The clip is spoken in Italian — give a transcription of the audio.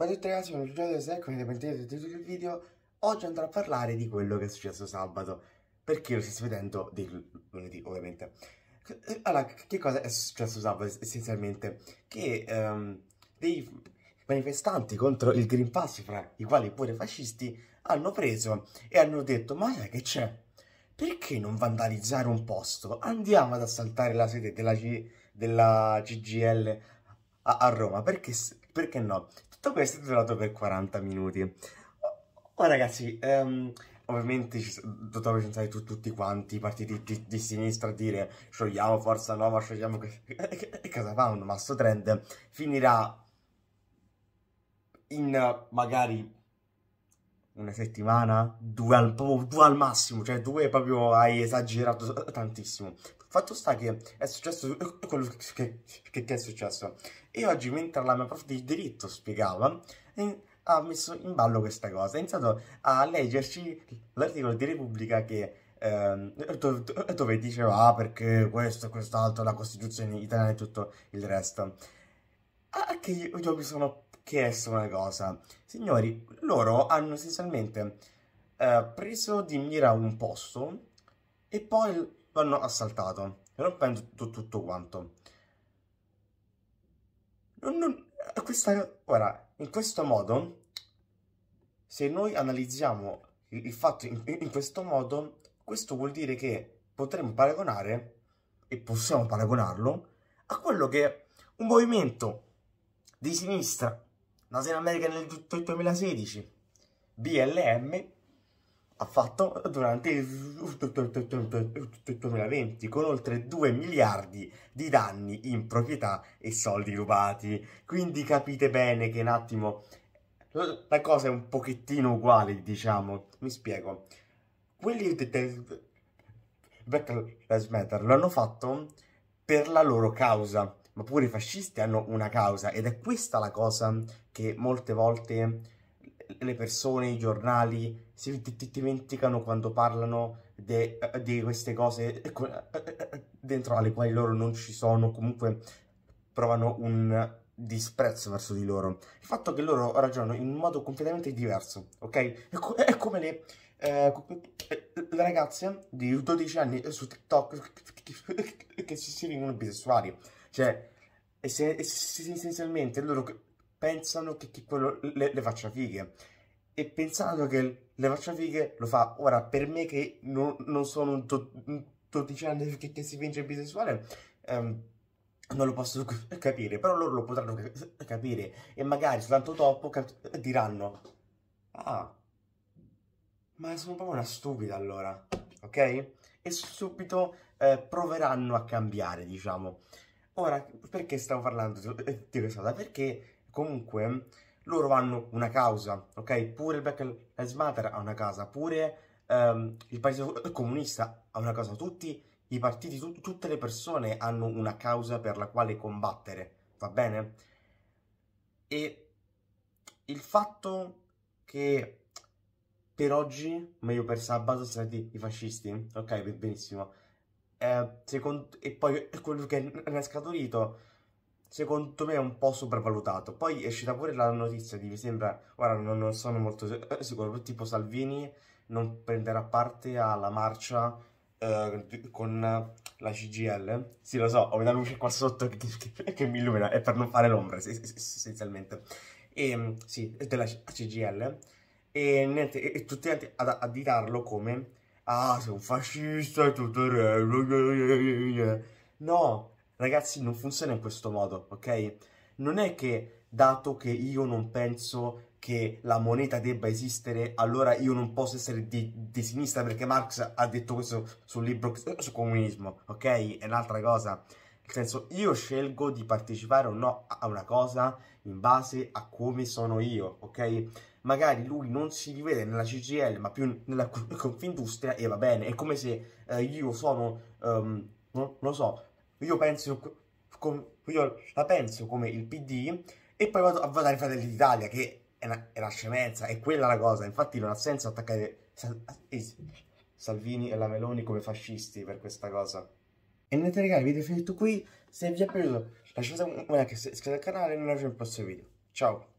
Ma tutti ragazzi, sono Giulio Dese, eccomi ben benvenuti a tutto il video. Oggi andrò a parlare di quello che è successo sabato, perché lo stiamo vedendo di lunedì, ovviamente. Allora, che cosa è successo sabato, essenzialmente? Che um, dei manifestanti contro il Green Pass, fra i quali pure fascisti, hanno preso e hanno detto, ma sai eh, che c'è? Perché non vandalizzare un posto? Andiamo ad assaltare la sede della, C della CGL a, a Roma, perché Se perché no? Tutto questo è durato per 40 minuti. Oh, ragazzi, um, ovviamente ci dovevamo sentire tu, tutti quanti i partiti di, di, sinistra a dire sciogliamo Forza Nuova, sciogliamo... E cosa fa un sto trend finirà in magari una settimana, due al, due al massimo, cioè due proprio hai esagerato tantissimo. Fatto sta che è successo quello che, che, che è successo. E oggi, mentre la mia prof di diritto spiegava, in, eh, ha messo in ballo questa cosa. Ha iniziato a leggerci l'articolo di Repubblica che ehm, dove diceva ah, perché questo e quest'altro, la Costituzione italiana e tutto il resto. Ah, che io, io mi sono chiesto una cosa. Signori, loro hanno essenzialmente eh, preso di mira un posto e poi lo hanno assaltato, rompendo tutto, tutto quanto. Non, non, eh, questa, ora, in questo modo, se noi analizziamo il, il fatto in, in questo modo, questo vuol dire che potremmo paragonare, e possiamo paragonarlo, a quello che un movimento di sinistra nato in America nel 2016, BLM, ha fatto durante il 2020 con oltre 2 miliardi di danni in proprietà e soldi rubati. Quindi capite bene che un attimo la cosa è un pochettino uguale, diciamo. Mi spiego. Quelli di Black Lives Matter l'hanno fatto per la loro causa, ma pure i fascisti hanno una causa ed è questa la cosa che molte volte le persone, i giornali si dimenticano quando parlano di queste cose eh, eh, eh, dentro alle quali loro non ci sono, comunque provano un disprezzo verso di loro. Il fatto che loro ragionano in un modo completamente diverso, ok? È, co è come le, eh, le, ragazze di 12 anni su TikTok che si sentono bisessuali, cioè essenzialmente loro pensano che chi quello le, le faccia fighe e pensando che le faccia fighe lo fa ora per me che non, non sono un, do, un dodicenne che, che si vince bisessuale ehm, non lo posso capire però loro lo potranno capire e magari soltanto dopo diranno ah ma sono proprio una stupida allora ok e subito eh, proveranno a cambiare diciamo ora perché stavo parlando di eh, questa cosa perché comunque loro hanno una causa, ok? Pure il Black Lives Matter ha una causa, pure ehm, il paese Comunista ha una causa, tutti i partiti, tu- tutte le persone hanno una causa per la quale combattere, va bene? E il fatto che per oggi, meglio per sabato, sono stati i fascisti, ok? Benissimo. Eh, secondo, e poi quello che ne è scaturito secondo me è un po' sopravvalutato. Poi è uscita pure la notizia di, mi sembra, ora non, non sono molto eh, sicuro, tipo Salvini non prenderà parte alla marcia eh, con la CGL. Sì, lo so, ho una luce qua sotto che, che, che mi illumina, è per non fare l'ombra, essenzialmente. E, ehm, sì, della CGL. E niente, e, e tutti ad additarlo come... Ah, sei un fascista e tutto il No, Ragazzi, non funziona in questo modo, ok? Non è che, dato che io non penso che la moneta debba esistere, allora io non posso essere di, di sinistra perché Marx ha detto questo sul libro eh, sul comunismo, ok? È un'altra cosa. Nel senso, io scelgo di partecipare o no a una cosa in base a come sono io, ok? Magari lui non si rivede nella CGL, ma più nella Confindustria e va bene. È come se eh, io sono, um, non lo so, io penso, com, io la penso come il PD e poi vado a votare Fratelli d'Italia, che è una, è una, scemenza, è quella la cosa. Infatti non ha senso attaccare Sal eh, Salvini e la Meloni come fascisti per questa cosa. E niente ragazzi, video finito qui. Se vi è piaciuto lasciate un like, iscrivetevi al canale e noi vediamo al prossimo video. Ciao!